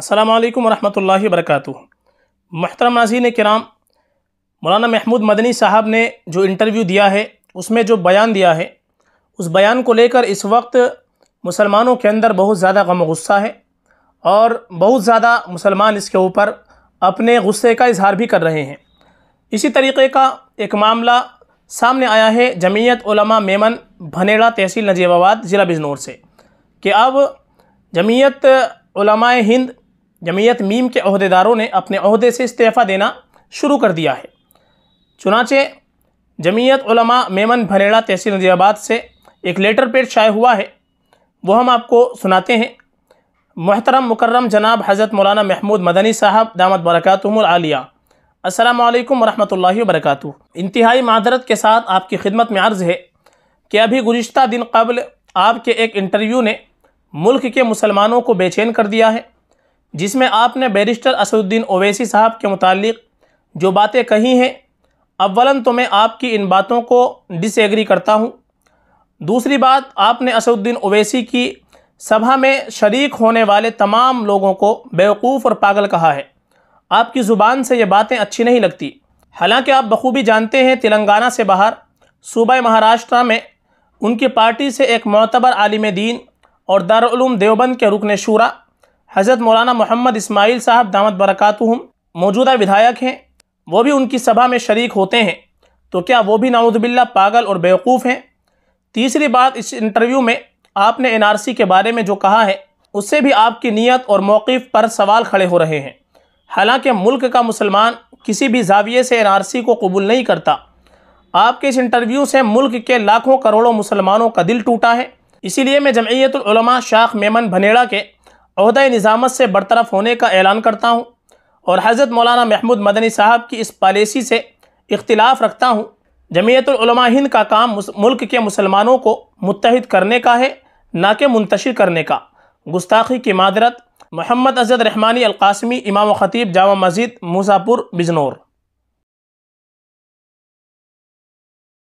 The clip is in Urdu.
السلام علیکم ورحمۃ اللہ وبرکاتہ محترم ناظرین کرام مولانا محمود مدنی صاحب نے جو انٹرویو دیا ہے اس میں جو بیان دیا ہے اس بیان کو لے کر اس وقت مسلمانوں کے اندر بہت زیادہ غم و غصہ ہے اور بہت زیادہ مسلمان اس کے اوپر اپنے غصے کا اظہار بھی کر رہے ہیں اسی طریقے کا ایک معاملہ سامنے آیا ہے جمعیت علماء میمن بھنیڑا تحصیل نجیب آباد ضلع بجنور سے کہ اب جمعیت علماء ہند جمعیت میم کے عہدے داروں نے اپنے عہدے سے استعفیٰ دینا شروع کر دیا ہے چنانچہ جمعیت علماء میمن بھریڑا تحصیل آباد سے ایک لیٹر پیٹ شائع ہوا ہے وہ ہم آپ کو سناتے ہیں محترم مکرم جناب حضرت مولانا محمود مدنی صاحب دامت برکاتہم العالیہ السلام علیکم ورحمۃ اللہ وبرکاتہ انتہائی معذرت کے ساتھ آپ کی خدمت میں عرض ہے کہ ابھی گزشتہ دن قبل آپ کے ایک انٹرویو نے ملک کے مسلمانوں کو بے چین کر دیا ہے جس میں آپ نے بیرسٹر اسد الدین اویسی صاحب کے متعلق جو باتیں کہی ہیں اولاً تو میں آپ کی ان باتوں کو ڈس ایگری کرتا ہوں دوسری بات آپ نے اسد الدین اویسی کی سبھا میں شریک ہونے والے تمام لوگوں کو بیوقوف اور پاگل کہا ہے آپ کی زبان سے یہ باتیں اچھی نہیں لگتی حالانکہ آپ بخوبی جانتے ہیں تلنگانہ سے باہر صوبہ مہاراشٹرا میں ان کی پارٹی سے ایک معتبر عالم دین اور دارالعلوم دیوبند کے رکن شورا حضرت مولانا محمد اسماعیل صاحب دامت برکاتہم موجودہ ودھائک ہیں وہ بھی ان کی سبھا میں شریک ہوتے ہیں تو کیا وہ بھی نعوذ باللہ پاگل اور بیوقوف ہیں تیسری بات اس انٹرویو میں آپ نے این آر سی کے بارے میں جو کہا ہے اس سے بھی آپ کی نیت اور موقف پر سوال کھڑے ہو رہے ہیں حالانکہ ملک کا مسلمان کسی بھی زاویے سے این آر سی کو قبول نہیں کرتا آپ کے اس انٹرویو سے ملک کے لاکھوں کروڑوں مسلمانوں کا دل ٹوٹا ہے اسی لیے میں جمعیت العلماء شاخ میمن بھنیڑا کے عہدہ نظامت سے برطرف ہونے کا اعلان کرتا ہوں اور حضرت مولانا محمود مدنی صاحب کی اس پالیسی سے اختلاف رکھتا ہوں جمعیت العلماء ہند کا کام ملک کے مسلمانوں کو متحد کرنے کا ہے نہ کہ منتشر کرنے کا گستاخی کی مادرت محمد عزد رحمانی القاسمی امام و خطیب جامع مسجد موسیٰ پور بجنور